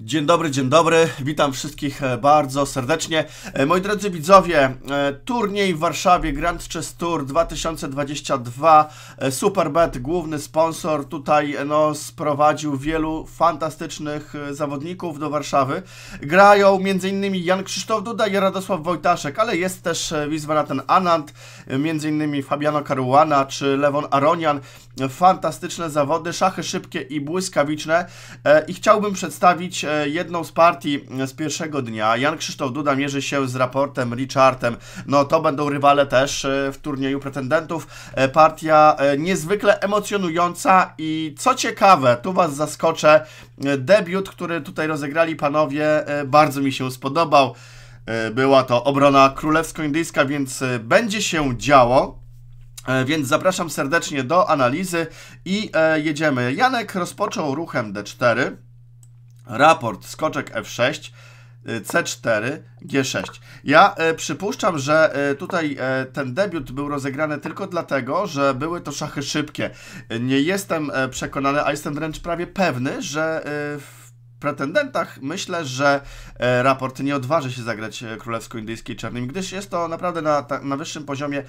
Dzień dobry, dzień dobry. Witam wszystkich e, bardzo serdecznie. E, moi drodzy widzowie, e, turniej w Warszawie Grand Chess Tour 2022. Superbet, główny sponsor, tutaj no, sprowadził wielu fantastycznych zawodników do Warszawy. Grają m.in. Jan Krzysztof Duda i Radosław Wojtaszek, ale jest też Wiswaraten Anand, m.in. Fabiano Caruana czy Lewon Aronian. Fantastyczne zawody, szachy szybkie i błyskawiczne. I chciałbym przedstawić E, jedną z partii e, z pierwszego dnia. Jan Krzysztof Duda mierzy się z raportem Richardem. No to będą rywale też e, w turnieju pretendentów. Partia niezwykle emocjonująca i co ciekawe, tu Was zaskoczę, debiut, który tutaj rozegrali panowie, bardzo mi się spodobał. Była to obrona królewsko-indyjska, więc będzie się działo. Więc zapraszam serdecznie do analizy i jedziemy. Janek rozpoczął ruchem D4 raport skoczek F6, C4, G6. Ja y, przypuszczam, że y, tutaj y, ten debiut był rozegrany tylko dlatego, że były to szachy szybkie. Nie jestem e, przekonany, a jestem wręcz prawie pewny, że w pretendentach myślę, że e, raport nie odważy się zagrać e, królewsko-indyjskiej czarnym, gdyż jest to naprawdę na, na wyższym poziomie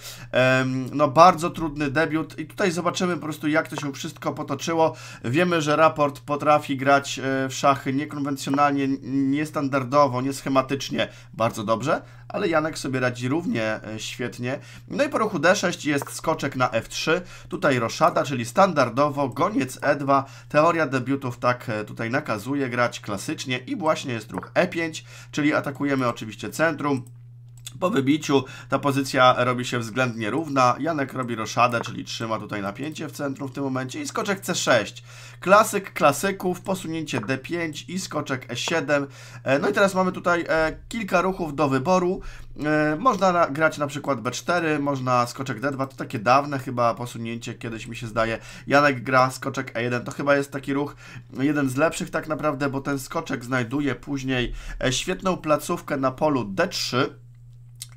no, bardzo trudny debiut i tutaj zobaczymy po prostu jak to się wszystko potoczyło. Wiemy, że raport potrafi grać e, w szachy niekonwencjonalnie, niestandardowo, nieschematycznie bardzo dobrze, ale Janek sobie radzi równie e, świetnie. No i po ruchu D6 jest skoczek na F3, tutaj roszada, czyli standardowo goniec E2. Teoria debiutów tak e, tutaj nakazuje grać klasycznie i właśnie jest ruch E5, czyli atakujemy oczywiście centrum, po wybiciu ta pozycja robi się względnie równa. Janek robi roszadę, czyli trzyma tutaj napięcie w centrum w tym momencie i skoczek C6. Klasyk klasyków, posunięcie D5 i skoczek E7. E, no i teraz mamy tutaj e, kilka ruchów do wyboru. E, można grać na przykład B4, można skoczek D2, to takie dawne chyba posunięcie, kiedyś mi się zdaje. Janek gra skoczek E1, to chyba jest taki ruch jeden z lepszych tak naprawdę, bo ten skoczek znajduje później świetną placówkę na polu D3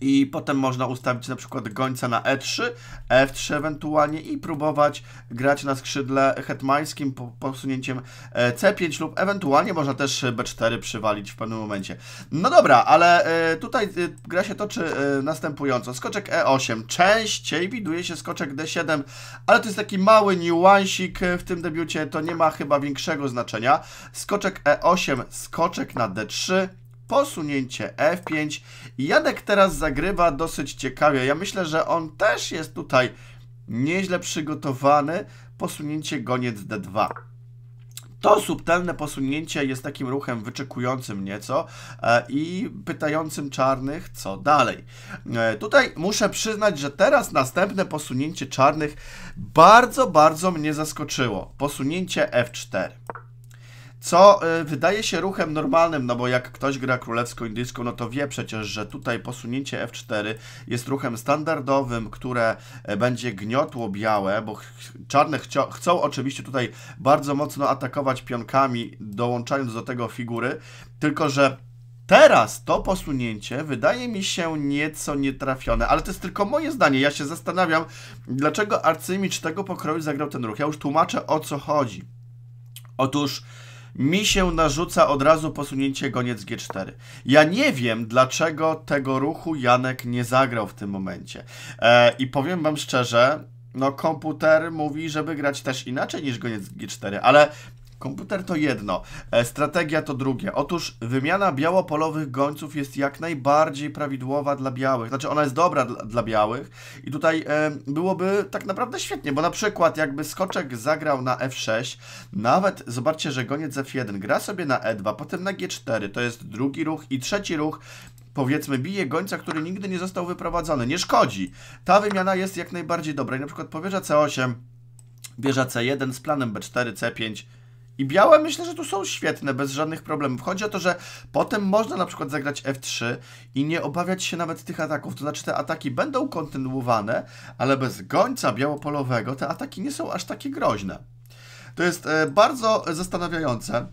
i potem można ustawić na przykład gońca na E3, F3 ewentualnie i próbować grać na skrzydle hetmańskim posunięciem e, C5 lub ewentualnie można też e, B4 przywalić w pewnym momencie. No dobra, ale e, tutaj gra się toczy następująco. Skoczek E8. Częściej widuje się skoczek D7, ale to jest taki mały niuansik w tym debiucie, to nie ma chyba większego znaczenia. Skoczek E8, skoczek na D3, posunięcie F5. Jadek teraz zagrywa dosyć ciekawie. Ja myślę, że on też jest tutaj nieźle przygotowany. Posunięcie goniec D2. To subtelne posunięcie jest takim ruchem wyczekującym nieco e, i pytającym czarnych, co dalej. E, tutaj muszę przyznać, że teraz następne posunięcie czarnych bardzo, bardzo mnie zaskoczyło. Posunięcie F4 co y, wydaje się ruchem normalnym, no bo jak ktoś gra królewską indyjską, no to wie przecież, że tutaj posunięcie F4 jest ruchem standardowym, które e, będzie gniotło białe, bo czarne chcą oczywiście tutaj bardzo mocno atakować pionkami, dołączając do tego figury, tylko że Teraz to posunięcie wydaje mi się nieco nietrafione, ale to jest tylko moje zdanie. Ja się zastanawiam, dlaczego arcymistrz tego pokroju zagrał ten ruch. Ja już tłumaczę o co chodzi. Otóż mi się narzuca od razu posunięcie goniec G4. Ja nie wiem, dlaczego tego ruchu Janek nie zagrał w tym momencie. E, I powiem wam szczerze, no komputer mówi, żeby grać też inaczej niż goniec G4, ale Komputer to jedno, e, strategia to drugie. Otóż wymiana białopolowych gońców jest jak najbardziej prawidłowa dla białych. Znaczy ona jest dobra dla, dla białych i tutaj e, byłoby tak naprawdę świetnie, bo na przykład jakby skoczek zagrał na F6, nawet zobaczcie, że goniec F1 gra sobie na E2, potem na G4, to jest drugi ruch i trzeci ruch powiedzmy, bije gońca, który nigdy nie został wyprowadzony. Nie szkodzi. Ta wymiana jest jak najbardziej dobra. I na przykład powierza C8, bierze C1 z planem B4, C5, i białe myślę, że tu są świetne, bez żadnych problemów. Chodzi o to, że potem można na przykład zagrać F3 i nie obawiać się nawet tych ataków. To znaczy te ataki będą kontynuowane, ale bez gońca białopolowego te ataki nie są aż takie groźne. To jest e, bardzo zastanawiające.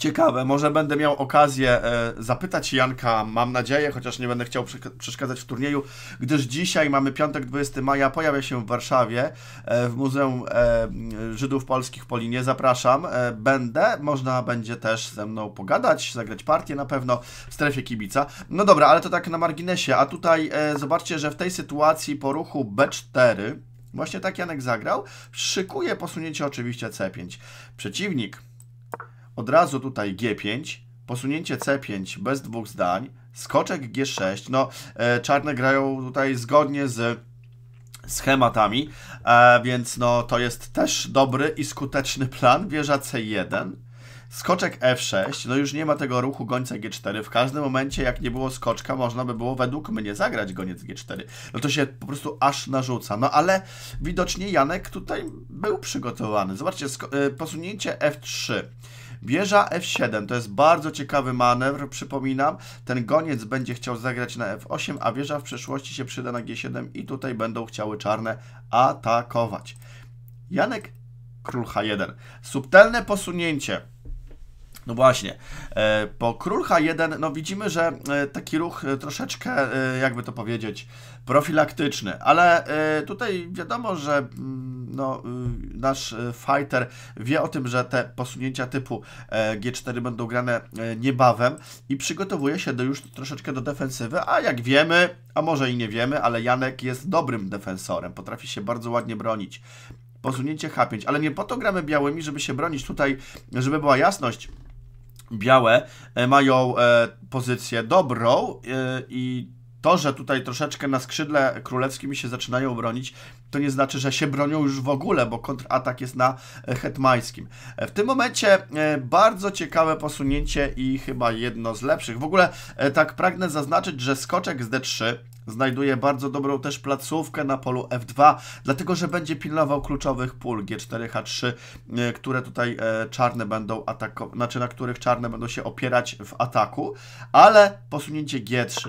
Ciekawe, może będę miał okazję e, zapytać Janka, mam nadzieję, chociaż nie będę chciał przeszkadzać w turnieju, gdyż dzisiaj mamy piątek 20 maja, pojawia się w Warszawie e, w Muzeum e, Żydów Polskich Polinie. Zapraszam, będę, można będzie też ze mną pogadać, zagrać partię na pewno w strefie kibica. No dobra, ale to tak na marginesie, a tutaj zobaczcie, że w tej sytuacji po ruchu B4, właśnie tak Janek zagrał, szykuje posunięcie oczywiście C5. Przeciwnik od razu tutaj G5, posunięcie C5 bez dwóch zdań, skoczek G6. No, e, czarne grają tutaj zgodnie z schematami, e, więc no to jest też dobry i skuteczny plan. Wieża C1, skoczek F6, no już nie ma tego ruchu gońca G4. W każdym momencie, jak nie było skoczka, można by było według mnie zagrać goniec G4. No to się po prostu aż narzuca. No ale widocznie Janek tutaj był przygotowany. Zobaczcie, e, posunięcie F3. Wieża F7 to jest bardzo ciekawy manewr, przypominam. Ten goniec będzie chciał zagrać na F8, a wieża w przyszłości się przyda na G7 i tutaj będą chciały czarne atakować. Janek Król H1. Subtelne posunięcie no właśnie, e, po król H1 no widzimy, że e, taki ruch e, troszeczkę, jakby to powiedzieć, profilaktyczny, ale tutaj wiadomo, że mm, no, y, nasz fighter wie o tym, że te posunięcia typu G4 będą grane niebawem i przygotowuje się do już troszeczkę do defensywy, a jak wiemy, a może i nie wiemy, ale Janek jest dobrym defensorem, potrafi się bardzo ładnie bronić. Posunięcie H5, ale nie po to gramy białymi, żeby się bronić tutaj, żeby była jasność białe e, mają e, pozycję dobrą e, i to, że tutaj troszeczkę na skrzydle królewskim się zaczynają bronić, to nie znaczy, że się bronią już w ogóle, bo kontratak jest na hetmańskim. W tym momencie bardzo ciekawe posunięcie i chyba jedno z lepszych. W ogóle tak pragnę zaznaczyć, że skoczek z D3 znajduje bardzo dobrą też placówkę na polu F2, dlatego że będzie pilnował kluczowych pól G4H3, e, które tutaj e, czarne będą atakować, znaczy na których czarne będą się opierać w ataku, ale posunięcie G3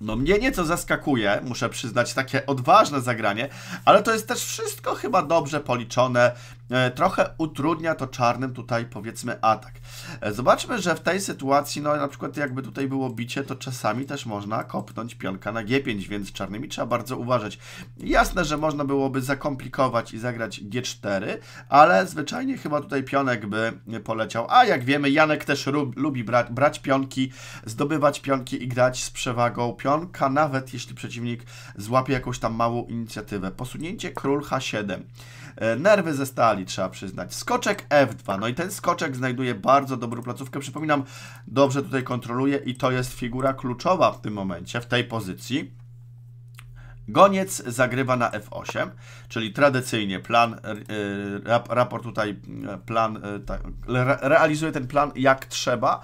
no mnie nieco zaskakuje, muszę przyznać, takie odważne zagranie, ale to jest też wszystko chyba dobrze policzone, E, trochę utrudnia to czarnym tutaj powiedzmy atak. E, zobaczmy, że w tej sytuacji, no na przykład jakby tutaj było bicie, to czasami też można kopnąć pionka na G5, więc czarnymi trzeba bardzo uważać. Jasne, że można byłoby zakomplikować i zagrać G4, ale zwyczajnie chyba tutaj pionek by poleciał, a jak wiemy Janek też lubi brać, brać pionki, zdobywać pionki i grać z przewagą pionka, nawet jeśli przeciwnik złapie jakąś tam małą inicjatywę. Posunięcie król H7. E, nerwy ze stali, trzeba przyznać. Skoczek F2. No i ten skoczek znajduje bardzo dobrą placówkę. Przypominam, dobrze tutaj kontroluje i to jest figura kluczowa w tym momencie, w tej pozycji. Goniec zagrywa na F8, czyli tradycyjnie plan, e, raport tutaj e, plan, realizuje ten plan jak trzeba.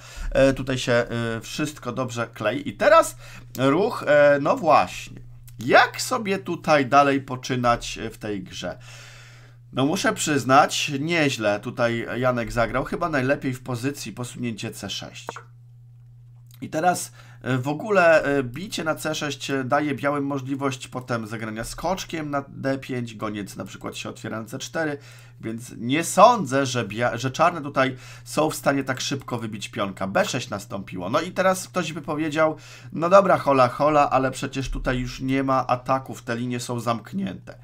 Tutaj się wszystko dobrze klei. I teraz ruch, no właśnie, jak sobie tutaj dalej poczynać w tej grze? No muszę przyznać, nieźle tutaj Janek zagrał, chyba najlepiej w pozycji posunięcie C6. I teraz e, w ogóle e, bicie na C6 e, daje białym możliwość potem zagrania skoczkiem na D5, goniec na przykład się otwiera na C4, więc nie sądzę, że, że czarne tutaj są w stanie tak szybko wybić pionka. B6 nastąpiło. No i teraz ktoś by powiedział, no dobra hola hola, ale przecież tutaj już nie ma ataków, te linie są zamknięte.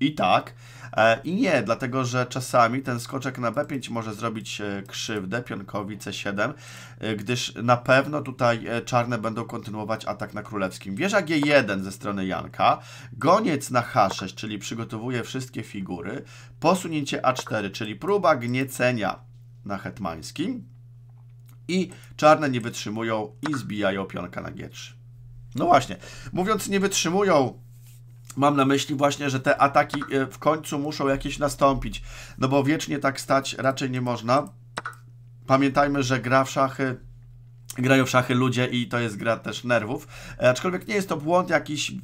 I tak. E, I nie, dlatego że czasami ten skoczek na B5 może zrobić e, krzywdę pionkowi C7, e, gdyż na pewno tutaj czarne będą kontynuować atak na królewskim. Wieża G1 ze strony Janka, goniec na H6, czyli przygotowuje wszystkie figury, posunięcie A4, czyli próba gniecenia na hetmańskim i czarne nie wytrzymują i zbijają pionka na G3. No właśnie, mówiąc nie wytrzymują Mam na myśli właśnie, że te ataki e, w końcu muszą jakieś nastąpić, no bo wiecznie tak stać raczej nie można. Pamiętajmy, że gra w szachy grają w szachy ludzie i to jest gra też nerwów. E, aczkolwiek nie jest to błąd jakiś yy,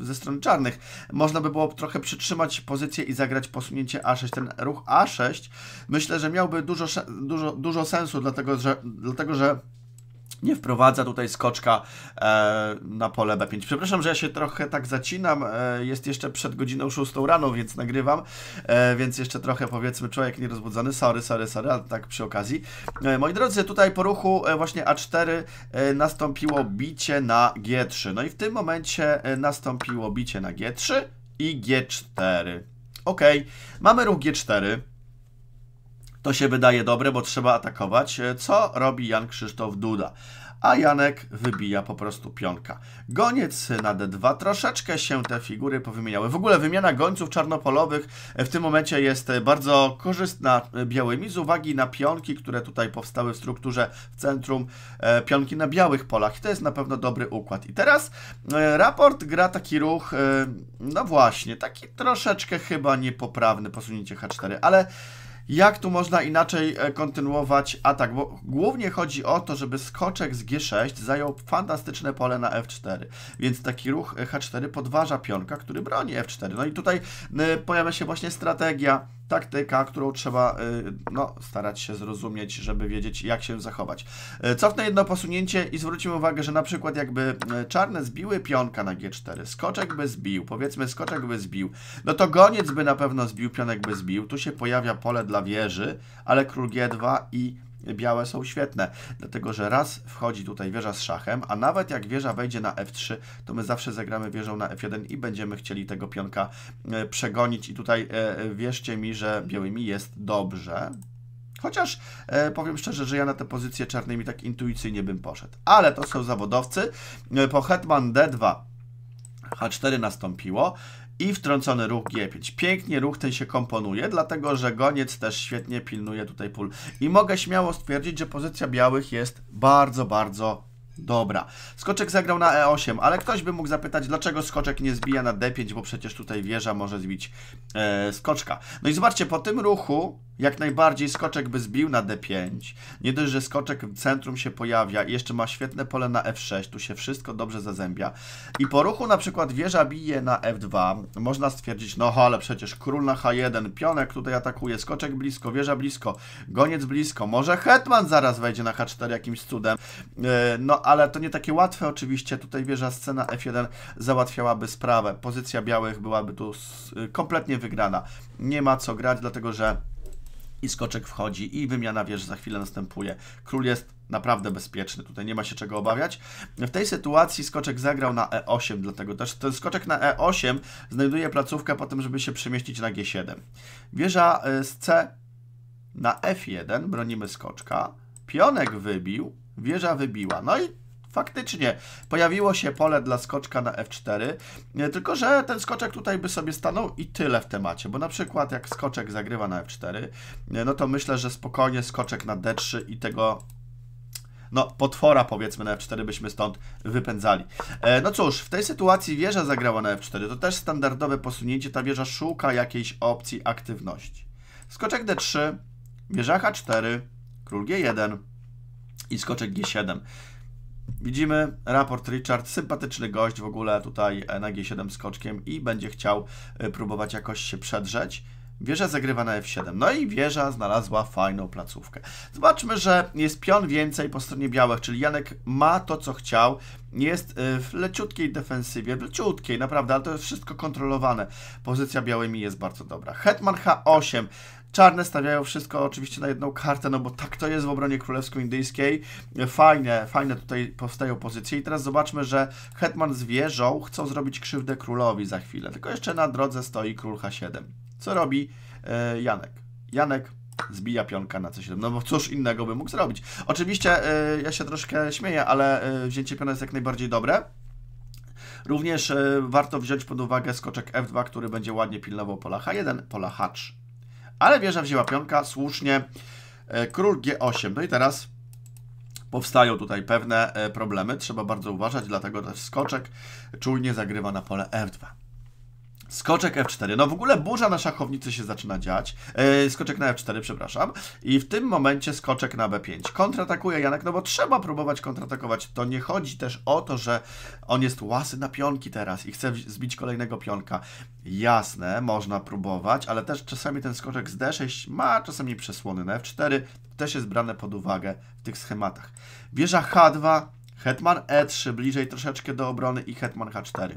ze strony czarnych. Można by było trochę przytrzymać pozycję i zagrać posunięcie A6. Ten ruch A6 myślę, że miałby dużo, dużo, dużo sensu, dlatego że, dlatego, że nie wprowadza tutaj skoczka e, na pole B5. Przepraszam, że ja się trochę tak zacinam, e, jest jeszcze przed godziną 6 rano, więc nagrywam, e, więc jeszcze trochę powiedzmy człowiek nierozbudzony, sorry, sorry, sorry, ale tak przy okazji. E, moi drodzy, tutaj po ruchu e, właśnie A4 e, nastąpiło bicie na G3, no i w tym momencie nastąpiło bicie na G3 i G4. Ok, mamy ruch G4. To się wydaje dobre, bo trzeba atakować. E, co robi Jan Krzysztof Duda? a Janek wybija po prostu pionka. Goniec na D2, troszeczkę się te figury powymieniały. W ogóle wymiana gońców czarnopolowych e, w tym momencie jest e, bardzo korzystna białymi z uwagi na pionki, które tutaj powstały w strukturze w centrum, pionki na białych polach. I to jest na pewno dobry układ. I teraz raport gra taki ruch, no właśnie, taki troszeczkę chyba niepoprawny, posunięcie H4, ale jak tu można inaczej e, kontynuować atak, bo głównie chodzi o to, żeby skoczek z G6 zajął fantastyczne pole na F4, więc taki ruch e, H4 podważa pionka, który broni F4. No i tutaj pojawia się właśnie strategia taktyka, którą trzeba y, no, starać się zrozumieć, żeby wiedzieć, jak się zachować. Y, cofnę jedno posunięcie i zwróćmy uwagę, że na przykład jakby y, czarne zbiły pionka na G4, skoczek by zbił, powiedzmy skoczek by zbił, no to goniec by na pewno zbił, pionek by zbił, tu się pojawia pole dla wieży, ale król G2 i białe są świetne, dlatego że raz wchodzi tutaj wieża z szachem, a nawet jak wieża wejdzie na f3, to my zawsze zagramy wieżą na f1 i będziemy chcieli tego pionka e, przegonić i tutaj e, wierzcie mi, że białymi jest dobrze. Chociaż e, powiem szczerze, że ja na tę pozycję czarnymi tak intuicyjnie bym poszedł. Ale to są zawodowcy. E, po Hetman D2 H4 nastąpiło i wtrącony ruch G5. Pięknie ruch ten się komponuje, dlatego że goniec też świetnie pilnuje tutaj pól. I mogę śmiało stwierdzić, że pozycja białych jest bardzo, bardzo Dobra, skoczek zagrał na E8, ale ktoś by mógł zapytać, dlaczego skoczek nie zbija na D5, bo przecież tutaj wieża może zbić e, skoczka. No i zobaczcie, po tym ruchu jak najbardziej skoczek by zbił na D5. Nie dość, że skoczek w centrum się pojawia i jeszcze ma świetne pole na F6, tu się wszystko dobrze zazębia. I po ruchu na przykład wieża bije na F2, można stwierdzić, no ale przecież król na H1, pionek tutaj atakuje, skoczek blisko, wieża blisko, goniec blisko, może hetman zaraz wejdzie na H4 jakimś cudem, e, no ale to nie takie łatwe oczywiście. Tutaj wieża scena F1 załatwiałaby sprawę. Pozycja białych byłaby tu y, kompletnie wygrana. Nie ma co grać, dlatego że i skoczek wchodzi i wymiana wież za chwilę następuje. Król jest naprawdę bezpieczny, tutaj nie ma się czego obawiać. W tej sytuacji skoczek zagrał na E8, dlatego też ten skoczek na E8 znajduje placówkę po tym, żeby się przemieścić na G7. Wieża y, z C na F1, bronimy skoczka, pionek wybił, wieża wybiła. No i faktycznie pojawiło się pole dla skoczka na F4, e, tylko że ten skoczek tutaj by sobie stanął i tyle w temacie, bo na przykład jak skoczek zagrywa na F4, e, no to myślę, że spokojnie skoczek na D3 i tego no, potwora powiedzmy na F4 byśmy stąd wypędzali. E, no cóż, w tej sytuacji wieża zagrała na F4, to też standardowe posunięcie, ta wieża szuka jakiejś opcji aktywności. Skoczek D3, wieża H4, król G1, i skoczek G7. Widzimy raport Richard, sympatyczny gość w ogóle tutaj e, na G7 skoczkiem i będzie chciał e, próbować jakoś się przedrzeć. Wieża zagrywa na F7. No i wieża znalazła fajną placówkę. Zobaczmy, że jest pion więcej po stronie białych, czyli Janek ma to, co chciał. Jest e, w leciutkiej defensywie, w leciutkiej, naprawdę, ale to jest wszystko kontrolowane. Pozycja białymi jest bardzo dobra. Hetman H8. Czarne stawiają wszystko oczywiście na jedną kartę, no bo tak to jest w obronie królewsko-indyjskiej. Fajne, fajne tutaj powstają pozycje. I teraz zobaczmy, że hetman z wieżą chcą zrobić krzywdę królowi za chwilę. Tylko jeszcze na drodze stoi król H7. Co robi e, Janek? Janek zbija pionka na C7. No bo cóż innego by mógł zrobić. Oczywiście e, ja się troszkę śmieję, ale yy, wzięcie piona jest jak najbardziej dobre. Również warto wziąć pod uwagę skoczek F2, który będzie ładnie pilnował pola H1, pola H3. Ale wieża wzięła pionka, słusznie. E, król G8. No i teraz powstają tutaj pewne e, problemy. Trzeba bardzo uważać, dlatego też skoczek czujnie zagrywa na pole F2. Skoczek F4. No w ogóle burza na szachownicy się zaczyna dziać. Yy, skoczek na F4, przepraszam. I w tym momencie skoczek na B5. Kontratakuje Janek, no bo trzeba próbować kontratakować. To nie chodzi też o to, że on jest łasy na pionki teraz i chce zbić kolejnego pionka. Jasne, można próbować, ale też czasami ten skoczek z D6 ma czasami przesłony na F4. Też jest brane pod uwagę w tych schematach. Wieża H2, hetman E3, bliżej troszeczkę do obrony i hetman H4.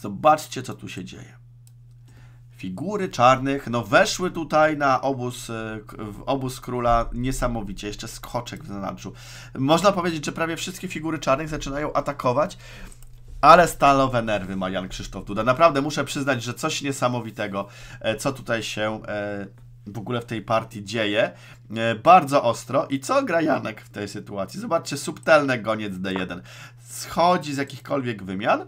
Zobaczcie, co tu się dzieje. Figury czarnych, no weszły tutaj na obóz, e, w obóz króla niesamowicie, jeszcze skoczek w zanadrzu. Można powiedzieć, że prawie wszystkie figury czarnych zaczynają atakować, ale stalowe nerwy ma Jan Krzysztof Duda. Naprawdę muszę przyznać, że coś niesamowitego, e, co tutaj się e, w ogóle w tej partii dzieje. Bardzo ostro. I co gra Janek w tej sytuacji? Zobaczcie, subtelne goniec D1. Schodzi z jakichkolwiek wymian,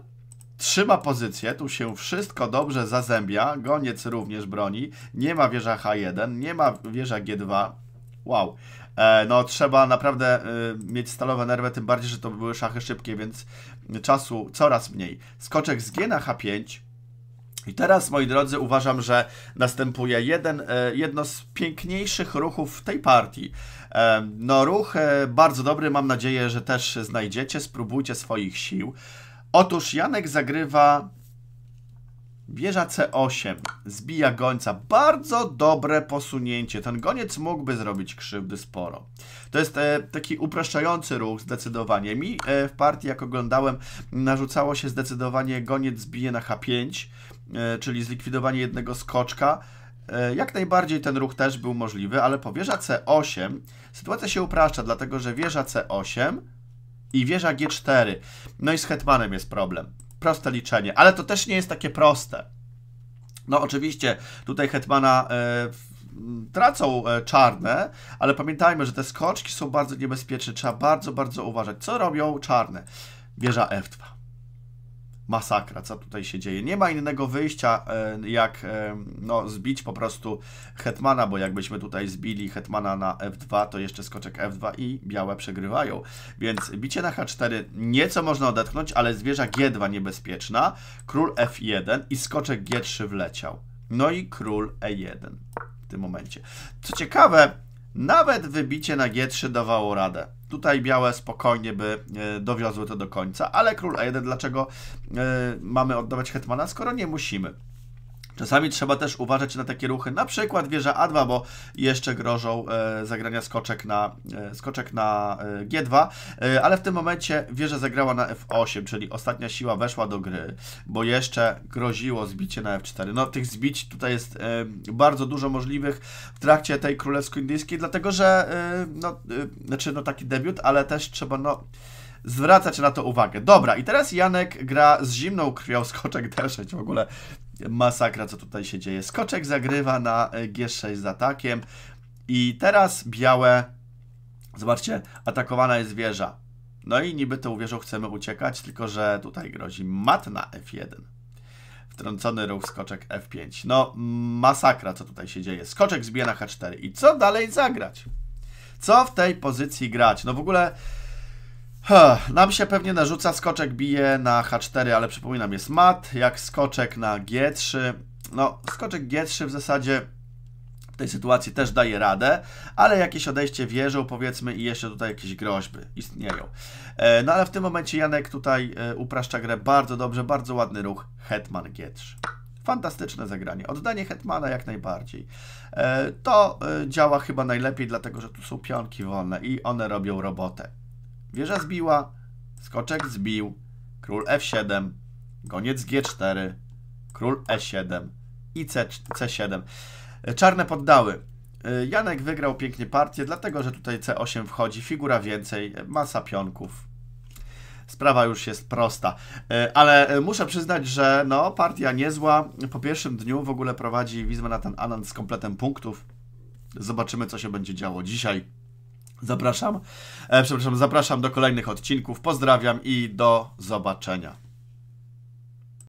Trzyma pozycję, tu się wszystko dobrze zazębia, goniec również broni, nie ma wieża H1, nie ma wieża G2. Wow. E, no trzeba naprawdę y, mieć stalowe nerwy, tym bardziej, że to były szachy szybkie, więc czasu coraz mniej. Skoczek z G na H5. I teraz, moi drodzy, uważam, że następuje jeden, e, jedno z piękniejszych ruchów tej partii. E, no, ruch bardzo dobry, mam nadzieję, że też znajdziecie, spróbujcie swoich sił. Otóż Janek zagrywa Wieża C8, zbija gońca. Bardzo dobre posunięcie. Ten goniec mógłby zrobić krzywdy sporo. To jest e, taki upraszczający ruch zdecydowanie. Mi e, w partii, jak oglądałem, narzucało się zdecydowanie goniec zbije na H5, e, czyli zlikwidowanie jednego skoczka. E, jak najbardziej ten ruch też był możliwy, ale po wieża C8 sytuacja się upraszcza, dlatego że wieża C8 i wieża G4. No i z hetmanem jest problem. Proste liczenie, ale to też nie jest takie proste. No oczywiście tutaj hetmana e, tracą e, czarne, ale pamiętajmy, że te skoczki są bardzo niebezpieczne. Trzeba bardzo, bardzo uważać. Co robią czarne? Wieża F2 masakra, co tutaj się dzieje. Nie ma innego wyjścia, e, jak e, no, zbić po prostu Hetmana, bo jakbyśmy tutaj zbili Hetmana na F2, to jeszcze skoczek F2 i białe przegrywają. Więc bicie na H4 nieco można odetchnąć, ale zwierza G2 niebezpieczna, król F1 i skoczek G3 wleciał. No i król E1 w tym momencie. Co ciekawe, nawet wybicie na G3 dawało radę. Tutaj białe spokojnie by e, dowiozły to do końca, ale król A1 dlaczego e, mamy oddawać hetmana, skoro nie musimy? Czasami trzeba też uważać na takie ruchy, na przykład wieża A2, bo jeszcze grożą e, zagrania skoczek na, e, skoczek na e, G2, e, ale w tym momencie wieża zagrała na F8, czyli ostatnia siła weszła do gry, bo jeszcze groziło zbicie na F4. No tych zbić tutaj jest e, bardzo dużo możliwych w trakcie tej królewsko-indyjskiej, dlatego że, e, no, znaczy no taki debiut, ale też trzeba, no zwracać na to uwagę. Dobra, i teraz Janek gra z zimną krwią skoczek D6. W ogóle masakra, co tutaj się dzieje. Skoczek zagrywa na e, G6 z atakiem i teraz białe, zobaczcie, atakowana jest wieża. No i niby tą wieżą chcemy uciekać, tylko że tutaj grozi mat na F1. Wtrącony ruch, skoczek F5. No, masakra, co tutaj się dzieje. Skoczek zbija na H4. I co dalej zagrać? Co w tej pozycji grać? No w ogóle Huh, nam się pewnie narzuca, skoczek bije na H4, ale przypominam, jest mat, jak skoczek na G3. No, skoczek G3 w zasadzie w tej sytuacji też daje radę, ale jakieś odejście wieżą powiedzmy i jeszcze tutaj jakieś groźby istnieją. E, no ale w tym momencie Janek tutaj e, upraszcza grę bardzo dobrze, bardzo ładny ruch Hetman G3. Fantastyczne zagranie. Oddanie Hetmana jak najbardziej. E, to działa chyba najlepiej, dlatego że tu są pionki wolne i one robią robotę. Wieża zbiła, skoczek zbił, król f7, goniec g4, król e7 i C, c7. Czarne poddały. Y, Janek wygrał pięknie partię, dlatego że tutaj c8 wchodzi, figura więcej, masa pionków. Sprawa już jest prosta, y, ale y, muszę przyznać, że no, partia niezła. Po pierwszym dniu w ogóle prowadzi Wizmę na ten Anand z kompletem punktów. Zobaczymy, co się będzie działo dzisiaj. Zapraszam. E, przepraszam, zapraszam do kolejnych odcinków. Pozdrawiam i do zobaczenia.